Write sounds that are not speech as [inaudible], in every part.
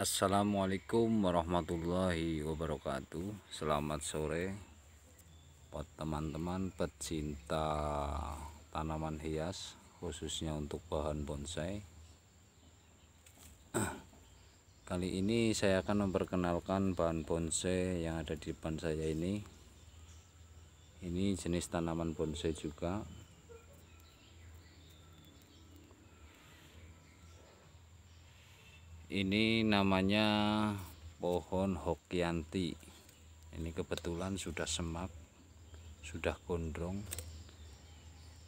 Assalamualaikum warahmatullahi wabarakatuh Selamat sore buat teman-teman pecinta tanaman hias khususnya untuk bahan bonsai [clears throat] Kali ini saya akan memperkenalkan bahan bonsai yang ada di depan saya ini Ini jenis tanaman bonsai juga ini namanya pohon hokianti ini kebetulan sudah semak sudah gondrong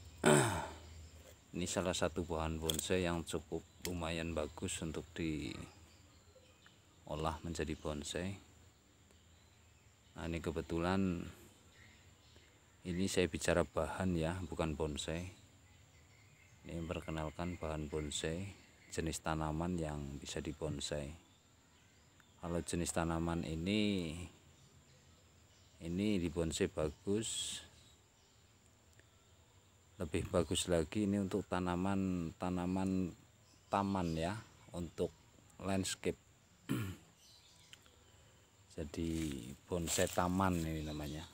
[clears throat] ini salah satu bahan bonsai yang cukup lumayan bagus untuk diolah menjadi bonsai nah ini kebetulan ini saya bicara bahan ya bukan bonsai ini memperkenalkan bahan bonsai jenis tanaman yang bisa dibonsai kalau jenis tanaman ini ini dibonsai bagus lebih bagus lagi ini untuk tanaman tanaman taman ya untuk landscape [clears throat] jadi bonsai taman ini namanya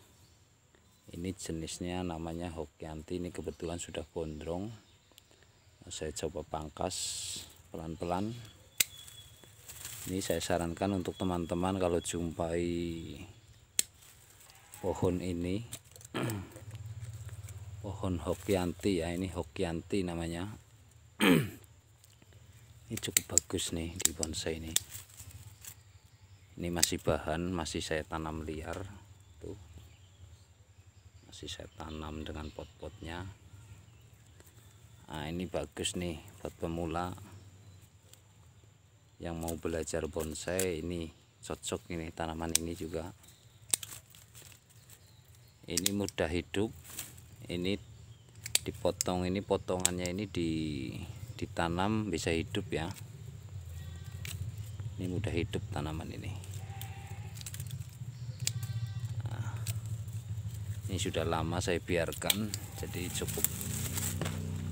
ini jenisnya namanya hokianti ini kebetulan sudah gondrong saya coba pangkas pelan-pelan ini saya sarankan untuk teman-teman kalau jumpai pohon ini [clears throat] pohon hokianti ya ini hokianti namanya [clears throat] ini cukup bagus nih di bonsai ini ini masih bahan masih saya tanam liar tuh masih saya tanam dengan pot-potnya nah, ini bagus nih buat pemula yang mau belajar bonsai ini cocok ini tanaman ini juga ini mudah hidup ini dipotong ini potongannya ini di ditanam bisa hidup ya ini mudah hidup tanaman ini nah, ini sudah lama saya biarkan jadi cukup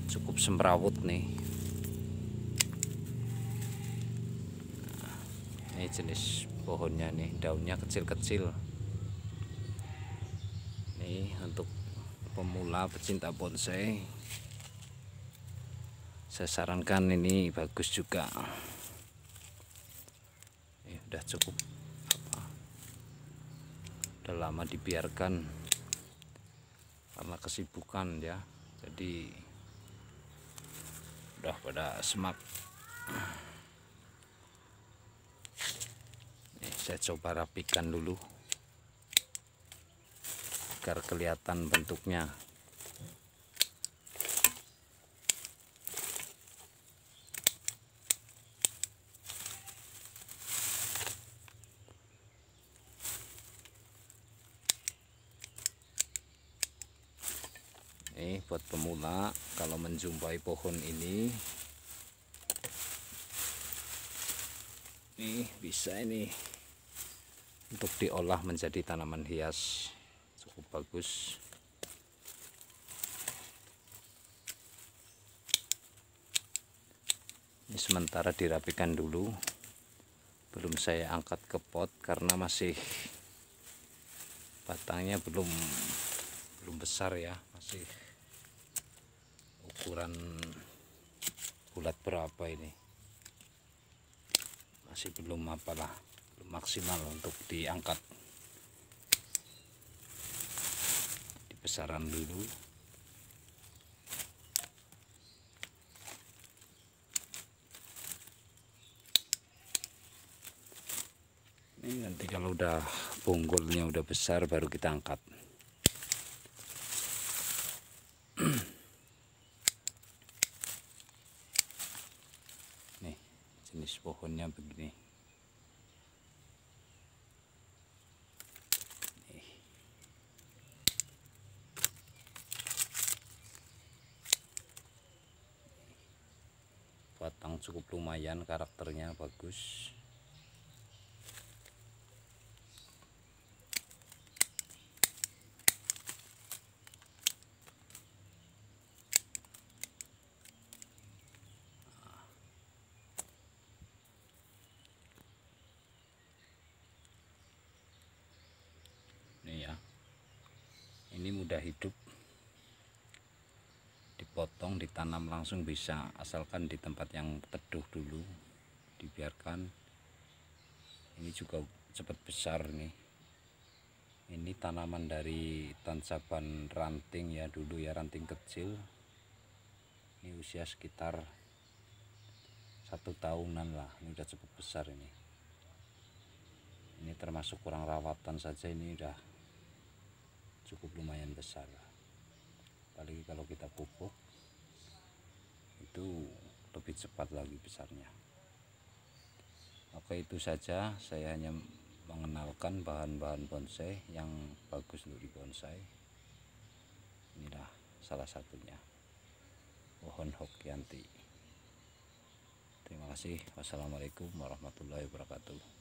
cukup semrawut nih ini jenis pohonnya nih daunnya kecil-kecil ini untuk pemula pecinta bonsai saya sarankan ini bagus juga ini udah cukup udah lama dibiarkan karena kesibukan ya jadi udah pada semak Nih, saya coba rapikan dulu agar kelihatan bentuknya nih eh, buat pemula kalau menjumpai pohon ini nih bisa ini untuk diolah menjadi tanaman hias cukup bagus ini sementara dirapikan dulu belum saya angkat ke pot karena masih batangnya belum belum besar ya masih ukuran bulat berapa ini masih belum apalah belum maksimal untuk diangkat dibesaran dulu ini nanti kalau udah bonggolnya udah besar baru kita angkat jenis pohonnya begini batang cukup lumayan karakternya bagus ini ya ini mudah hidup dipotong ditanam langsung bisa asalkan di tempat yang teduh dulu dibiarkan ini juga cepat besar nih ini tanaman dari tancapan ranting ya dulu ya ranting kecil ini usia sekitar satu tahunan lah ini udah cepat besar ini ini termasuk kurang rawatan saja ini udah cukup lumayan besar apalagi kalau kita pupuk itu lebih cepat lagi besarnya Oke itu saja saya hanya mengenalkan bahan-bahan bonsai yang bagus untuk di bonsai inilah salah satunya pohon hokianti terima kasih wassalamualaikum warahmatullahi wabarakatuh